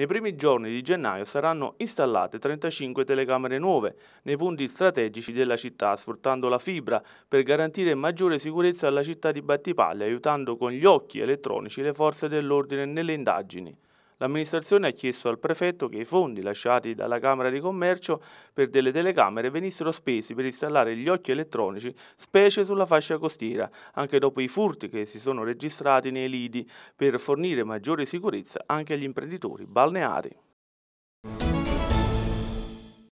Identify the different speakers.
Speaker 1: Nei primi giorni di gennaio saranno installate 35 telecamere nuove nei punti strategici della città, sfruttando la fibra per garantire maggiore sicurezza alla città di Battipaglia, aiutando con gli occhi elettronici le forze dell'ordine nelle indagini l'amministrazione ha chiesto al prefetto che i fondi lasciati dalla Camera di Commercio per delle telecamere venissero spesi per installare gli occhi elettronici, specie sulla fascia costiera, anche dopo i furti che si sono registrati nei lidi, per fornire maggiore sicurezza anche agli imprenditori balneari.